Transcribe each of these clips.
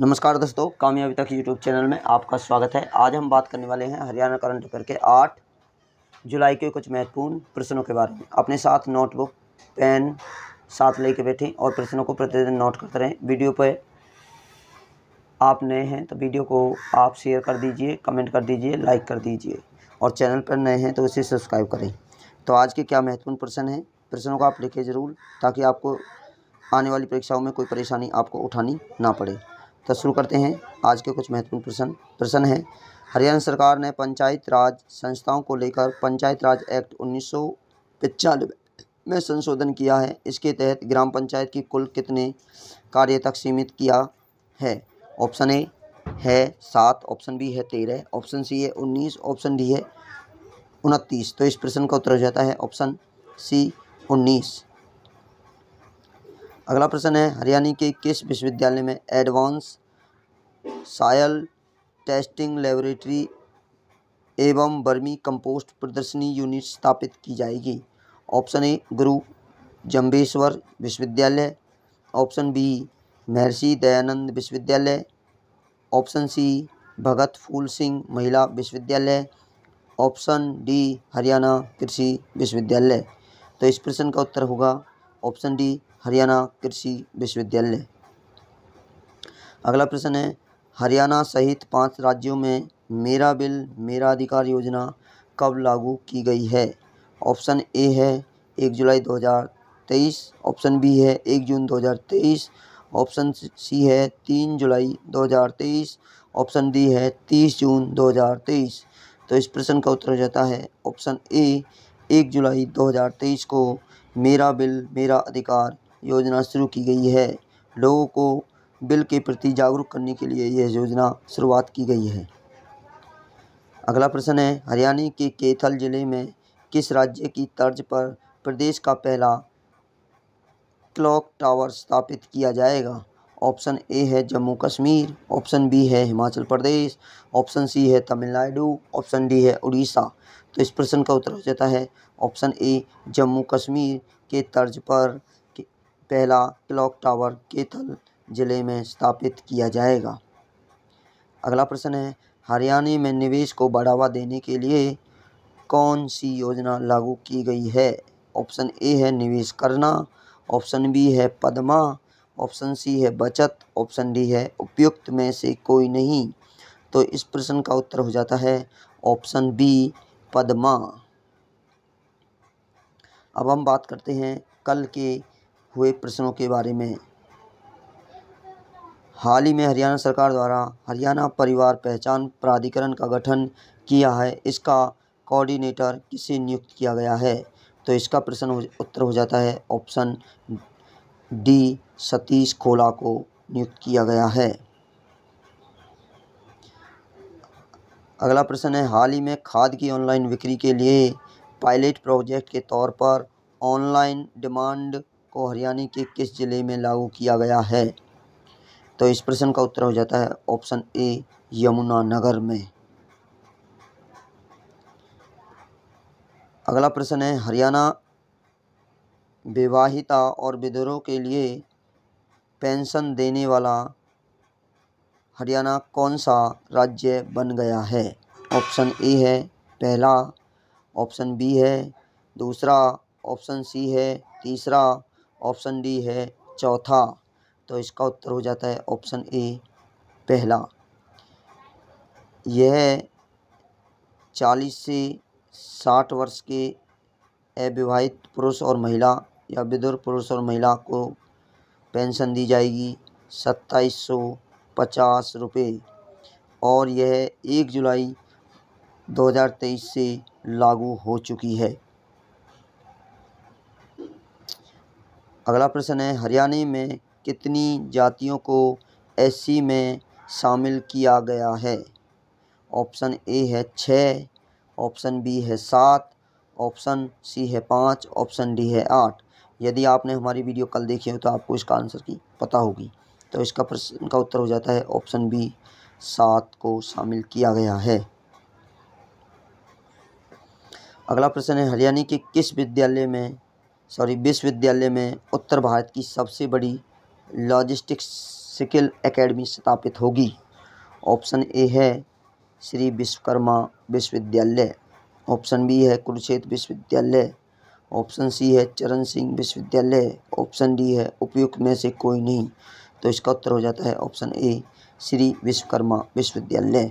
नमस्कार दोस्तों कामयाबी तक यूट्यूब चैनल में आपका स्वागत है आज हम बात करने वाले हैं हरियाणा करंट अफेयर के आठ जुलाई के कुछ महत्वपूर्ण प्रश्नों के बारे में अपने साथ नोटबुक पेन साथ लेके बैठें और प्रश्नों को प्रतिदिन नोट करते रहें वीडियो पर आप नए हैं तो वीडियो को आप शेयर कर दीजिए कमेंट कर दीजिए लाइक कर दीजिए और चैनल पर नए हैं तो उसे सब्सक्राइब करें तो आज के क्या महत्वपूर्ण प्रश्न हैं प्रश्नों को आप लिखें ज़रूर ताकि आपको आने वाली परीक्षाओं में कोई परेशानी आपको उठानी ना पड़े तो शुरू करते हैं आज के कुछ महत्वपूर्ण प्रश्न प्रश्न हैं हरियाणा सरकार ने पंचायत राज संस्थाओं को लेकर पंचायत राज एक्ट उन्नीस में संशोधन किया है इसके तहत ग्राम पंचायत की कुल कितने कार्य तक सीमित किया है ऑप्शन ए है सात ऑप्शन बी है तेरह ऑप्शन सी है उन्नीस ऑप्शन डी है उनतीस तो इस प्रश्न का उत्तर हो जाता है ऑप्शन सी उन्नीस अगला प्रश्न है हरियाणा के किस विश्वविद्यालय में एडवांस सायल टेस्टिंग लेबोरेटरी एवं बर्मी कंपोस्ट प्रदर्शनी यूनिट स्थापित की जाएगी ऑप्शन ए गुरु जम्बेश्वर विश्वविद्यालय ऑप्शन बी महर्षि दयानंद विश्वविद्यालय ऑप्शन सी भगत फूल सिंह महिला विश्वविद्यालय ऑप्शन डी हरियाणा कृषि विश्वविद्यालय तो इस प्रश्न का उत्तर होगा ऑप्शन डी हरियाणा कृषि विश्वविद्यालय अगला प्रश्न है हरियाणा सहित पाँच राज्यों में मेरा बिल मेरा अधिकार योजना कब लागू की गई है ऑप्शन ए है एक जुलाई दो हज़ार तेईस ऑप्शन बी है एक जून दो हज़ार तेईस ऑप्शन सी है तीन जुलाई दो हज़ार तेईस ऑप्शन डी है तीस जून दो हज़ार तेईस तो इस प्रश्न का उत्तर हो जाता है ऑप्शन ए एक जुलाई दो हज़ार तेईस को मेरा बिल मेरा अधिकार योजना शुरू की गई है लोगों को बिल के प्रति जागरूक करने के लिए यह योजना शुरुआत की गई है अगला प्रश्न है हरियाणा के केथल ज़िले में किस राज्य की तर्ज पर प्रदेश का पहला क्लॉक टावर स्थापित किया जाएगा ऑप्शन ए है जम्मू कश्मीर ऑप्शन बी है हिमाचल प्रदेश ऑप्शन सी है तमिलनाडु ऑप्शन डी है उड़ीसा तो इस प्रश्न का उत्तर हो जाता है ऑप्शन ए जम्मू कश्मीर के तर्ज पर पहला क्लॉक टावर केथल ज़िले में स्थापित किया जाएगा अगला प्रश्न है हरियाणा में निवेश को बढ़ावा देने के लिए कौन सी योजना लागू की गई है ऑप्शन ए है निवेश करना ऑप्शन बी है पदमा ऑप्शन सी है बचत ऑप्शन डी है उपयुक्त में से कोई नहीं तो इस प्रश्न का उत्तर हो जाता है ऑप्शन बी पदमा अब हम बात करते हैं कल के हुए प्रश्नों के बारे में हाल ही में हरियाणा सरकार द्वारा हरियाणा परिवार पहचान प्राधिकरण का गठन किया है इसका कोऑर्डिनेटर किसे नियुक्त किया गया है तो इसका प्रश्न उत्तर हो जाता है ऑप्शन डी सतीश खोला को नियुक्त किया गया है अगला प्रश्न है हाल ही में खाद की ऑनलाइन बिक्री के लिए पायलट प्रोजेक्ट के तौर पर ऑनलाइन डिमांड को हरियाणा के किस ज़िले में लागू किया गया है तो इस प्रश्न का उत्तर हो जाता है ऑप्शन ए यमुना नगर में अगला प्रश्न है हरियाणा विवाहिता और विधुरों के लिए पेंशन देने वाला हरियाणा कौन सा राज्य बन गया है ऑप्शन ए है पहला ऑप्शन बी है दूसरा ऑप्शन सी है तीसरा ऑप्शन डी है चौथा तो इसका उत्तर हो जाता है ऑप्शन ए पहला यह चालीस से साठ वर्ष के अविवाहित पुरुष और महिला या विधुर पुरुष और महिला को पेंशन दी जाएगी सत्ताईस सौ पचास रुपये और यह एक जुलाई 2023 से लागू हो चुकी है अगला प्रश्न है हरियाणा में कितनी जातियों को एस सी में शामिल किया गया है ऑप्शन ए है छः ऑप्शन बी है सात ऑप्शन सी है पाँच ऑप्शन डी है आठ यदि आपने हमारी वीडियो कल देखी हो तो आपको इसका आंसर की पता होगी तो इसका प्रश्न का उत्तर हो जाता है ऑप्शन बी सात को शामिल किया गया है अगला प्रश्न है हरियाणा के किस विद्यालय में सॉरी विश्वविद्यालय में उत्तर भारत की सबसे बड़ी लॉजिस्टिक्स स्किल एकेडमी स्थापित होगी ऑप्शन ए है श्री विश्वकर्मा विश्वविद्यालय ऑप्शन बी है कुरुक्षेत्र विश्वविद्यालय ऑप्शन सी है चरण सिंह विश्वविद्यालय ऑप्शन डी है उपयुक्त में से कोई नहीं तो इसका उत्तर हो जाता है ऑप्शन ए श्री विश्वकर्मा विश्वविद्यालय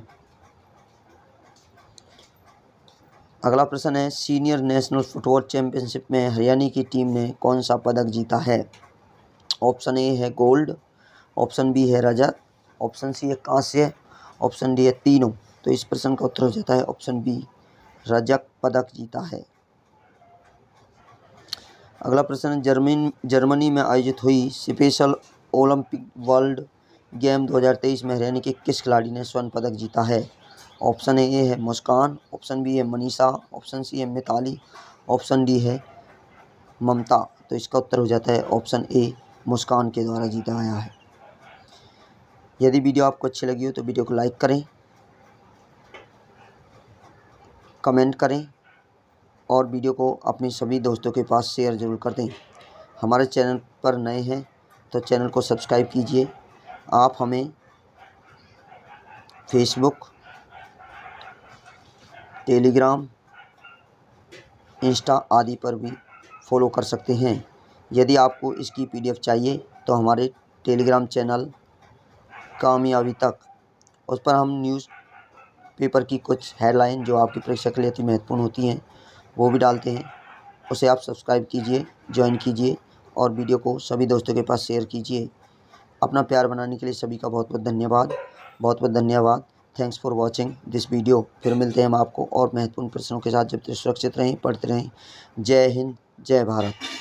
अगला प्रश्न है सीनियर नेशनल फुटबॉल चैंपियनशिप में हरियाणा की टीम ने कौन सा पदक जीता है ऑप्शन ए है गोल्ड ऑप्शन बी है रजत ऑप्शन सी है कांस्य ऑप्शन डी है तीनों तो इस प्रश्न का उत्तर हो जाता है ऑप्शन बी रजक पदक जीता है अगला प्रश्न जर्मन जर्मनी में आयोजित हुई स्पेशल ओलंपिक वर्ल्ड गेम 2023 में हरियाणा के किस खिलाड़ी ने स्वर्ण पदक जीता है ऑप्शन ए है मुस्कान ऑप्शन बी है मनीषा ऑप्शन सी है मिताली ऑप्शन डी है ममता तो इसका उत्तर हो जाता है ऑप्शन ए मुस्कान के द्वारा जीता आया है यदि वीडियो आपको अच्छी लगी हो तो वीडियो को लाइक करें कमेंट करें और वीडियो को अपने सभी दोस्तों के पास शेयर ज़रूर कर दें हमारे चैनल पर नए हैं तो चैनल को सब्सक्राइब कीजिए आप हमें फेसबुक टेलीग्राम इंस्टा आदि पर भी फॉलो कर सकते हैं यदि आपको इसकी पीडीएफ चाहिए तो हमारे टेलीग्राम चैनल कामयाबी तक उस पर हम न्यूज़ पेपर की कुछ हेडलाइन जो आपकी परीक्षा के लिए अति महत्वपूर्ण होती हैं वो भी डालते हैं उसे आप सब्सक्राइब कीजिए ज्वाइन कीजिए और वीडियो को सभी दोस्तों के पास शेयर कीजिए अपना प्यार बनाने के लिए सभी का बहुत बहुत धन्यवाद बहुत बहुत धन्यवाद thanks for watching this video फिर मिलते हैं हम आपको और महत्वपूर्ण प्रश्नों के साथ जब तक सुरक्षित रहें पढ़ते रहें जय हिंद जय भारत